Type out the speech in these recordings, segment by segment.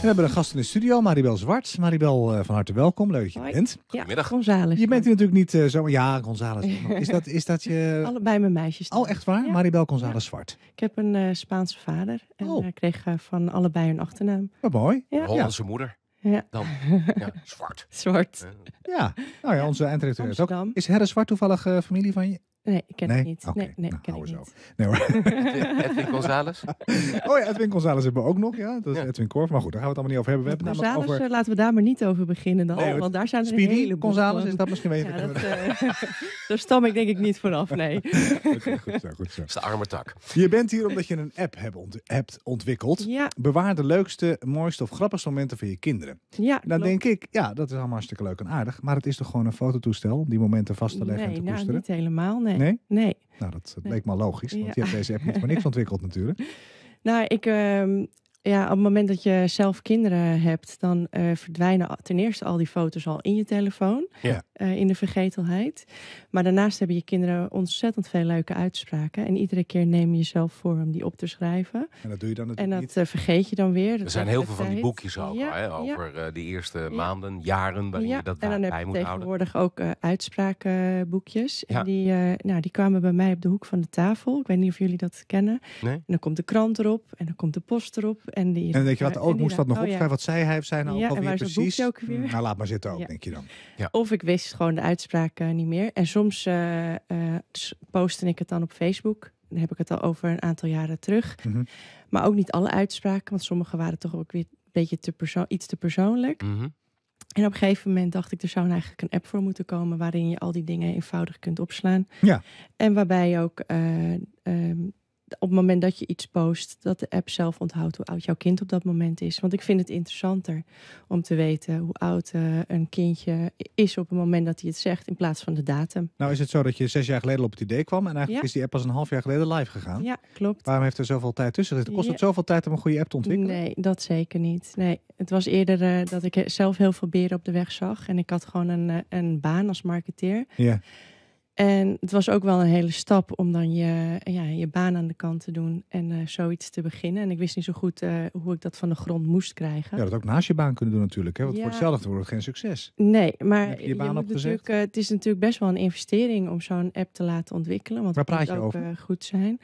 We hebben een gast in de studio, Maribel Zwart. Maribel, eh, van harte welkom. Leuk dat je bent. Goedemiddag. Je bent hier natuurlijk niet eh, zo... Ja, Gonzales. Is dat, is dat je... Allebei mijn meisjes. Al oh, echt waar? Maribel Gonzales Zwart. Ik heb een eh, Spaanse vader. En oh. kreeg van allebei een achternaam. Wat mooi. Ja. Hollandse moeder. Ja. Dan, ja, zwart. Zwart. Ja, nou ja, onze eindredacteur is ook. Is Herre Zwart toevallig familie van je? Nee, ik ken het niet. Okay. Nee, nee zo. Nou, Edwin Gonzalez. oh ja, Edwin Gonzalez hebben we ook nog. Ja, dat is Edwin Korf. Maar goed, daar gaan we het allemaal niet over hebben. We hebben Gonzales, eh, laten we daar maar niet over beginnen dan. want daar zijn er Speedy, González is dat misschien weten. Eh, daar stam ik denk ik niet vanaf, nee. okay, goed zo, goed zo. Dat is de arme tak. Je bent hier omdat je een app hebt ontwikkeld. Ja. Bewaar de leukste, mooiste of grappigste momenten van je kinderen. Ja, nou, Dan denk ik, ja, dat is allemaal hartstikke leuk en aardig. Maar het is toch gewoon een fototoestel, die momenten vast te leggen en te nou, koesteren? Nee, dat niet helemaal, nee. Nee? Nee. Nou, dat, leek me logisch, want je hebt deze app niet voor niks ontwikkeld natuurlijk. Nou, ik, uh, ja, op het moment dat je zelf kinderen hebt, dan eh, verdwijnen ten eerste al die foto's al in je telefoon, ja. Eh, in de vergetelheid. Maar daarnaast hebben je kinderen ontzettend veel leuke uitspraken. En iedere keer neem je jezelf voor om die op te schrijven. En dat doe je dan natuurlijk En dat eh, vergeet je dan weer. Er zijn heel veel van die boekjes ook, hè, over ja. de eerste maanden, jaren, waarin je dat bij, moet houden. En tegenwoordig ook uitsprakenboekjes. En die, nou, die kwamen bij mij op de hoek van de tafel. Ik weet niet of jullie dat kennen. Nee? En dan komt de krant erop en dan komt de post erop. En, die, en denk je, wat, eh, oh, moest dat nog oh, opschrijven. Wat zei hij of zijn nou ja, alweer precies? Ook weer? Hm, nou, laat maar zitten ook, denk je dan. Of ik wist gewoon de uitspraken niet meer. En soms uh, eh, eh, postte ik het dan op Facebook. Dan heb ik het al over een aantal jaren terug. Mhm. Maar ook niet alle uitspraken, want sommige waren toch ook weer een beetje te iets te persoonlijk. Mhm. En op een gegeven moment dacht ik, er zou nou eigenlijk een app voor moeten komen waarin je al die dingen eenvoudig kunt opslaan. Ja. En waarbij je ook ehm, op het moment dat je iets post, dat de app zelf onthoudt hoe oud jouw kind op dat moment is. Want ik vind het interessanter om te weten hoe oud eh, een kindje is op het moment dat hij het zegt, in plaats van de datum. Nou is het zo dat je zes jaar geleden op het idee kwam en eigenlijk is die app pas een half jaar geleden live gegaan. Ja, klopt. Waarom heeft er zoveel tijd tussen Kost het zoveel tijd om een goede app te ontwikkelen? Nee, dat zeker niet. Nee, het was eerder eh, dat ik zelf heel veel beren op de weg zag en ik had gewoon een, eh, een baan als marketeer. Ja. En het was ook wel een hele stap om dan je, ja, je baan aan de kant te doen en eh, zoiets te beginnen. En ik wist niet zo goed eh, hoe ik dat van de grond moest krijgen. Ja, dat ook naast je baan kunnen doen natuurlijk. Hè? Want voor hetzelfde wordt het geen succes. Nee, maar je je baan op natuurlijk, uh, het is natuurlijk best wel een investering om zo'n app te laten ontwikkelen. Want Waar praat je ook, over? goed zijn.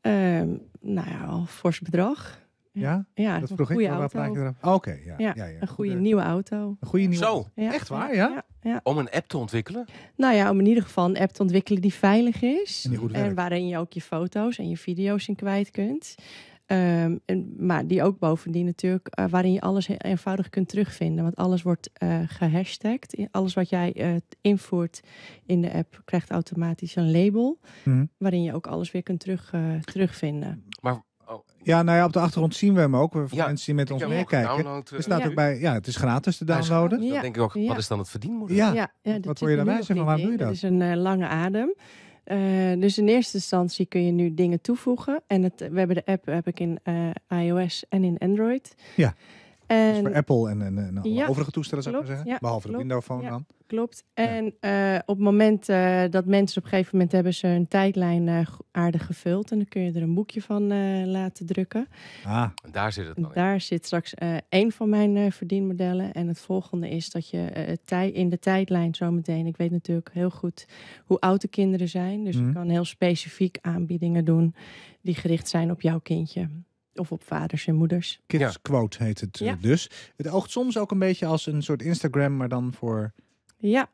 Ehm, nou ja, al fors bedrag. Ja? Ja, dat vroeg ik. Oh, oké, ja, ja, ja, Een goede nieuwe auto. Een goede nieuwe Zo, echt waar, ja? Om een app te ontwikkelen? Nou ja, om in ieder geval een app te ontwikkelen die veilig is. En, die goed en waarin je ook je foto's en je video's in kwijt kunt. Ehm, en, maar die ook bovendien natuurlijk, eh, waarin je alles eenvoudig kunt terugvinden. Want alles wordt uh, gehashtagd. Alles wat jij uh, invoert in de app krijgt automatisch een label. Mhm. Waarin je ook alles weer kunt terug, terugvinden. Maar Oh. Ja, nou ja, op de achtergrond zien we hem ook. Voor ja, mensen die met ons meekijken. Eh, er ja. ja, het is gratis te downloaden. Ja. Dan denk ik ook, wat is dan het verdienmodel? Ja, wat wil je daarbij zeggen? Waarom doe je dat? Het is een eh, lange adem. Eh, dus in eerste instantie kun je nu dingen toevoegen. En het, we hebben de app heb ik in iOS en in Android. Ja dus voor Apple en, en, en alle overige toestellen zou ik maar zeggen. Behalve de Windows Phone dan. Klopt. En eh, op het moment eh, dat mensen op een gegeven moment hebben ze een tijdlijn eh, aardig gevuld. En dan kun je er een boekje van laten drukken. Ah, daar zit het dan in. Daar zit straks één van mijn verdienmodellen. En het volgende is dat je in de tijdlijn zometeen... Ik weet natuurlijk heel goed hoe oud de kinderen zijn. Dus mm. je mhm. kan heel specifiek aanbiedingen doen die gericht zijn op jouw kindje. Of op vaders en moeders. Kids Quote heet het eh, dus. Het oogt soms ook een beetje als een soort Instagram, maar dan voor ja.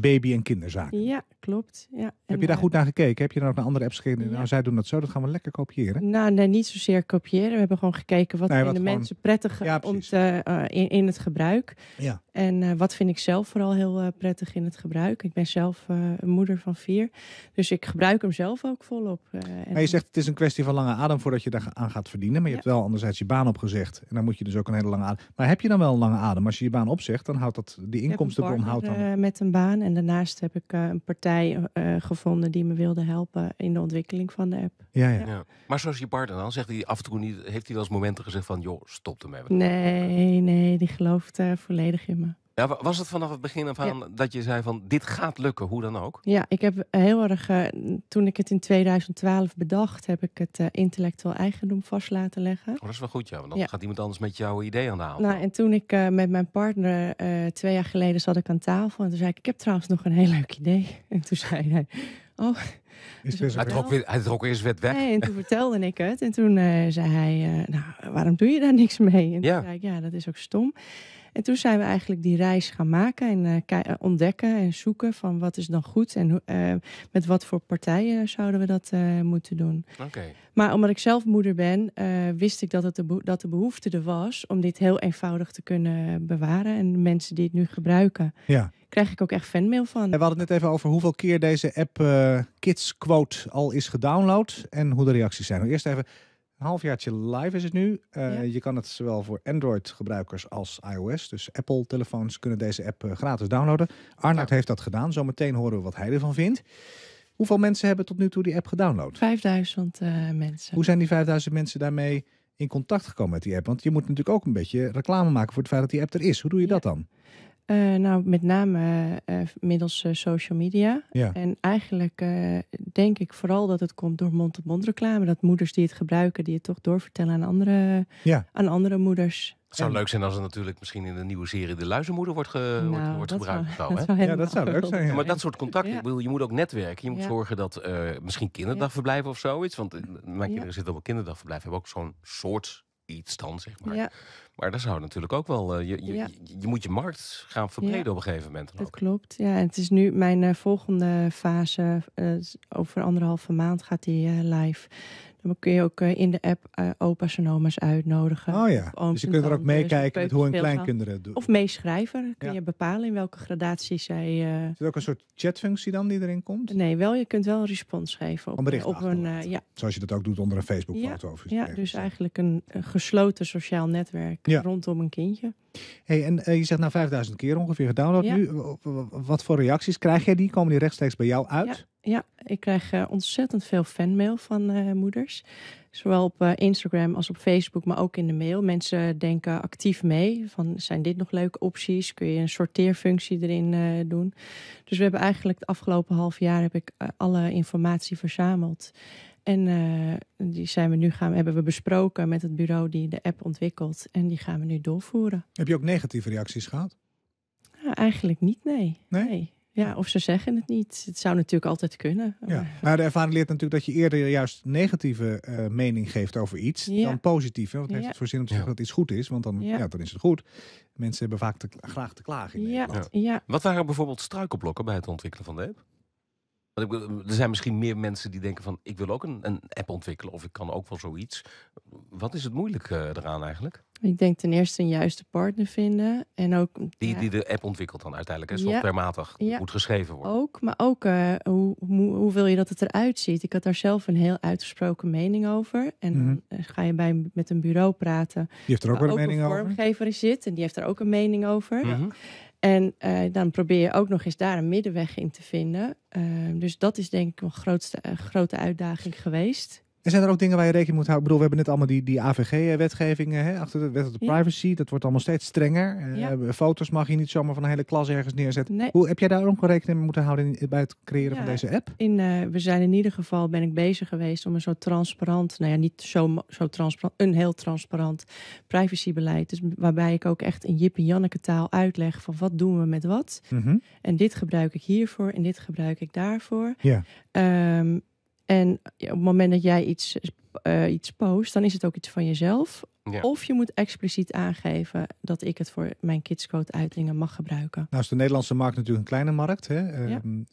baby en kinderzaken. Ja, klopt. Ja. Heb je daar eh, goed naar gekeken? Heb je dan ook naar andere apps gekeken? Nou, zij doen dat zo, dat gaan we lekker kopiëren. Nou, nee, niet zozeer kopiëren. We hebben gewoon gekeken wat vinden mensen prettig om te, eh, in, het gebruik. Ja. En eh, wat vind ik zelf vooral heel prettig in het gebruik. Ik ben zelf een moeder van vier. Dus ik gebruik hem zelf ook volop. maar je zegt het is een kwestie van lange adem voordat je daar aan gaat verdienen. Maar je hebt wel anderzijds je baan opgezegd. En dan moet je dus ook een hele lange adem. Maar heb je dan wel een lange adem? Als je je baan opzegt, dan houdt dat die inkomstenbron houdt dan. met een baan en daarnaast heb ik een partij eh, gevonden die me wilde helpen in de ontwikkeling van de app. Ja, ja. ja. Maar zoals je partner dan, zegt hij af en toe niet, heeft hij wel eens momenten gezegd van joh, stop ermee? Nee, nee, die gelooft eh, volledig in me was het vanaf het begin af aan dat je zei van dit gaat lukken, hoe dan ook? Ja, ik heb heel erg, eh, toen ik het in 2012 bedacht, heb ik het eh, intellectueel eigendom vast laten leggen. Oh, dat is wel goed, ja, want dan gaat iemand anders met jouw idee aan de hand. Nou, en toen ik eh, met mijn partner twee jaar geleden zat ik aan tafel en toen zei ik, ik heb trouwens nog een heel leuk idee. En toen zei hij, oh... Dus hij, trok weer, hij eerst wet weg. en toen vertelde ik het. En toen zei hij, nou, waarom doe je daar niks mee? En toen ja. zei ik, ja, dat is ook stom. En toen zijn we eigenlijk die reis gaan maken en eh, eh, ontdekken en zoeken van wat is dan goed en eh, met wat voor partijen zouden we dat moeten doen. Okay. Maar omdat ik zelf moeder ben, wist ik dat, het de dat de behoefte er was om dit heel eenvoudig te kunnen bewaren. En de mensen die het nu gebruiken, ja. krijg ik ook echt fanmail van. we hadden het net even over hoeveel keer deze app Kids Quote al is gedownload en hoe de reacties zijn. Maar nou, eerst even een halfjaartje live is het nu. Eh, je kan het zowel voor Android-gebruikers als iOS. Dus Apple-telefoons kunnen deze app eh, gratis downloaden. Arnoud heeft dat gedaan. Zometeen horen we wat hij ervan vindt. Hoeveel mensen hebben tot nu toe die app gedownload? 5000 eh, mensen. Hoe zijn die 5000 mensen daarmee in contact gekomen met die app? Want je moet natuurlijk ook een beetje reclame maken voor het feit dat die app er is. Hoe doe je dat dan? Uh, nou, met name eh, eh, middels social media. Ja. En eigenlijk denk ik vooral dat het komt door mond-tot-mond reclame. Dat moeders die het gebruiken, die het toch doorvertellen aan andere, ja. aan andere moeders. Het zou leuk zijn als het natuurlijk misschien in de nieuwe serie De Luizenmoeder wordt, wordt, gebruikt. ja, dat zou leuk zijn. Maar dat soort contacten, ik je moet ook netwerken. Je moet zorgen dat misschien kinderdagverblijven of zoiets. Want mijn kinderen zitten op een kinderdagverblijf, hebben ook zo'n soort iets dan, zeg maar. Ja. Maar daar zou natuurlijk ook wel... Eh, je, je, je, moet je markt gaan verbreden op een gegeven moment. Dat klopt, ja. En het is nu mijn eh, volgende fase. Uh, over anderhalve maand gaat die live. Dan kun je ook eh, in de app uh, opa's en oma's uitnodigen. Oh ja, Ze dus je kunt er ook meekijken met hoe hun kleinkinderen het doen. Of meeschrijven, kun je bepalen in welke gradatie zij... Eh, Is er ook een soort chatfunctie dan die erin komt? Nee, wel, je kunt wel een respons geven. Op, een bericht op een, ja. Zoals je dat ook doet onder een Facebook Ja, ja dus eigenlijk een, gesloten sociaal netwerk rondom een kindje. Hey, en eh, je zegt nou 5000 keer ongeveer gedownload nu. Wat voor reacties krijg jij die? Komen die rechtstreeks bij jou uit? Ja, ja ik krijg eh, ontzettend veel fanmail van eh, moeders. Zowel op eh, Instagram als op Facebook, maar ook in de mail. Mensen denken actief mee. Van zijn dit nog leuke opties? Kun je een sorteerfunctie erin eh, doen? Dus we hebben eigenlijk het afgelopen half jaar heb ik eh, alle informatie verzameld. En die zijn we nu gaan, hebben we besproken met het bureau die de app ontwikkelt. En die gaan we nu doorvoeren. Heb je ook negatieve reacties gehad? Nou, eigenlijk niet, Nee? nee. Ja, of ze zeggen het niet. Het zou natuurlijk altijd kunnen. Ja. Maar de ervaring leert natuurlijk dat je eerder juist negatieve uh, mening geeft over iets dan positief. Hè? Want het heeft het voor zin om te zeggen dat iets goed is, want dan, ja. dan is het goed. Mensen hebben vaak te, graag te klagen. In ja. Wat waren bijvoorbeeld struikelblokken bij het ontwikkelen van de app? Want er zijn misschien meer mensen die denken van ik wil ook een, een app ontwikkelen of ik kan ook wel zoiets. Wat is het moeilijk uh, eraan eigenlijk? Ik denk ten eerste een juiste partner vinden. En ook, die, die de app ontwikkelt dan uiteindelijk, is softwarematig. Ja, moet geschreven worden. Ook, maar ook eh, hoe, hoe, wil je dat het eruit ziet. Ik had daar zelf een heel uitgesproken mening over. En dan mhm. eh, ga je bij, met een bureau praten. Die heeft er ook wel een ook mening een over. vormgever zit en die heeft er ook een mening over. Mhm. En eh, dan probeer je ook nog eens daar een middenweg in te vinden. dus dat is denk ik een grootste, grote uitdaging geweest. En zijn er ook dingen waar je rekening moet houden? Ik bedoel, we hebben net allemaal die, die AVG-wetgevingen eh, achter de wet op de privacy. Dat wordt allemaal steeds strenger. Eh, eh, foto's mag je niet zomaar van een hele klas ergens neerzetten. Nee. Hoe heb jij daar ook rekening mee moeten houden bij het creëren van deze app? In, we zijn in ieder geval ben ik bezig geweest om een zo transparant, nou ja, niet zo, zo transparant, een heel transparant privacybeleid. Dus waarbij ik ook echt in Jip en Janneke taal uitleg van wat doen we met wat. Mhm. En dit gebruik ik hiervoor en dit gebruik ik daarvoor. Ja. Ehm, en op het moment dat jij iets, uh, iets post, dan is het ook iets van jezelf. Of je moet expliciet aangeven dat ik het voor mijn kidscode uitingen mag gebruiken. Nou is de Nederlandse markt natuurlijk een kleine markt. Hè? Ehm, ja.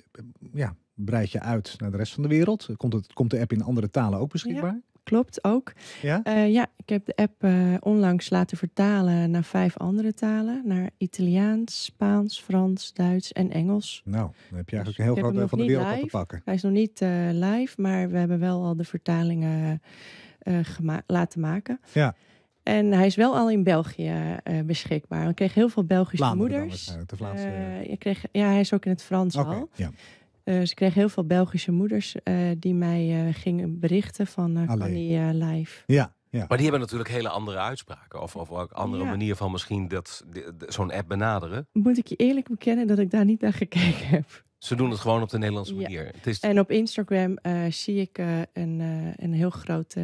ja breid je uit naar de rest van de wereld? Komt, het, komt de app in andere talen ook beschikbaar? klopt ook. Ja? Eh, ja, ik heb de app eh, onlangs laten vertalen naar vijf andere talen. Naar Italiaans, Spaans, Frans, Duits en Engels. Nou, dan heb je dus eigenlijk een heel groot deel van de wereld op te pakken. Hij is nog niet eh, live, maar we hebben wel al de vertalingen laten maken. Ja. En hij is wel al in België beschikbaar. Ik kreeg heel veel Belgische moeders. Dan, je kreeg, ja, hij is ook in het Frans al. Ja dus ze kreeg heel veel Belgische moeders eh, die mij eh, gingen berichten van, van die live. Ja, ja. Maar die hebben natuurlijk hele andere uitspraken. Of, of ook andere manier van misschien dat, zo'n app benaderen. Moet ik je eerlijk bekennen dat ik daar niet naar gekeken heb. Ze doen het gewoon op de Nederlandse manier. Het is... En op Instagram zie ik een, een heel grote,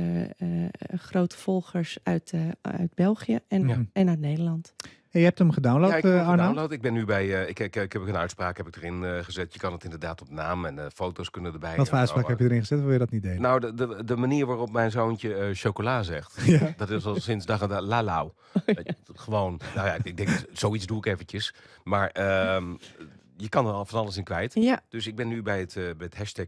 grote volgers uit, uit België en, en uit Nederland. En je hebt hem gedownload, ja, ik heb eh, gedownload. Ik ben nu bij. Eh, ik, ik, ik, heb een uitspraak heb ik erin eh, gezet. Je kan het inderdaad op naam en foto's kunnen erbij. Wat voor uitspraak heb je erin gezet? Wil je dat niet delen? Nou, de, de, de manier waarop mijn zoontje chocola zegt. Dat is al sinds dag en Lalau. Gewoon. Nou ja, ik denk, zoiets doe ik eventjes. Maar. Ehm, je kan er al van alles in kwijt. Ja. Dus ik ben nu bij het, bij hashtag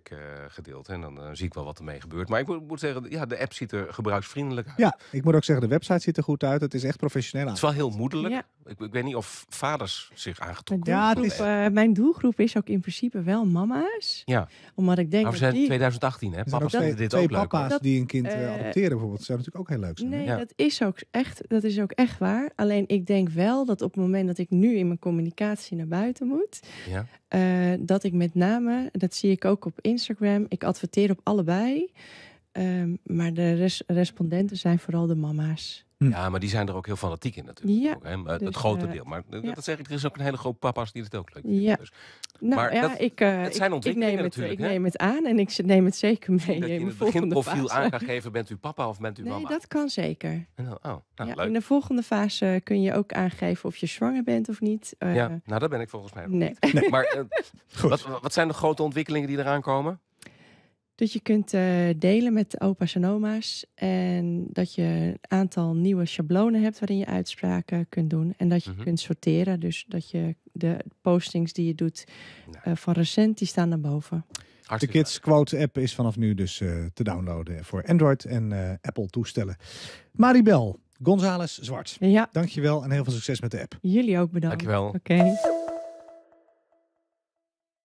gedeeld. En dan zie ik wel wat ermee gebeurt. Maar ik moet, moet, zeggen, ja, de app ziet er gebruiksvriendelijk uit. Ja, ik moet ook zeggen, de website ziet er goed uit. Het is echt professioneel. Het is wel heel moedelijk. Ja. Ik, ik, weet niet of vaders zich aangetrokken Ja, het is, eh, mijn doelgroep is ook in principe wel mama's. Ja. Omdat ik denk. Maar we zijn die... 2018, hè? Papa's vinden dit ook leuk. papa's die een kind uh, adopteren bijvoorbeeld, zou natuurlijk ook heel leuk zijn. Nee, ja. dat, is ook echt, dat is ook echt waar. Alleen ik denk wel dat op het moment dat ik nu in mijn communicatie naar buiten moet, ja. dat ik met name, dat zie ik ook op Instagram, ik adverteer op allebei. Ehm, maar de respondenten zijn vooral de mama's. Hm. Ja, maar die zijn er ook heel fanatiek in natuurlijk. Ja, hè? Maar het dus, grote eh, deel. Maar dat zeg ik, er is ook een hele groep papa's die het ook leuk vinden. Ja. Dus. Nou, maar ja, dat, ik, eh, zijn ontwikkelingen ik neem het, natuurlijk. Ik neem het aan en ik neem het zeker mee. je in het beginprofiel aan geven, bent u papa of bent u mama? Nee, dat kan zeker. Oh, nou, ja, leuk. In de volgende fase kun je ook aangeven of je zwanger bent of niet. Eh. ja, nou dat ben ik volgens mij nee. niet. Nee. Maar wat, wat zijn de grote ontwikkelingen die eraan komen? Dat je kunt eh, delen met opa's en oma's. En dat je een aantal nieuwe schablonen hebt waarin je uitspraken kunt doen. En dat je mhm. kunt sorteren. Dus dat je de postings die je doet eh, van recent, die staan naar boven. de Kids Quote app is vanaf nu dus eh, te downloaden voor Android en Apple toestellen. Maribel, Gonzales Zwart. Ja. Dankjewel en heel veel succes met de app. Jullie ook bedankt. Dankjewel. Oké.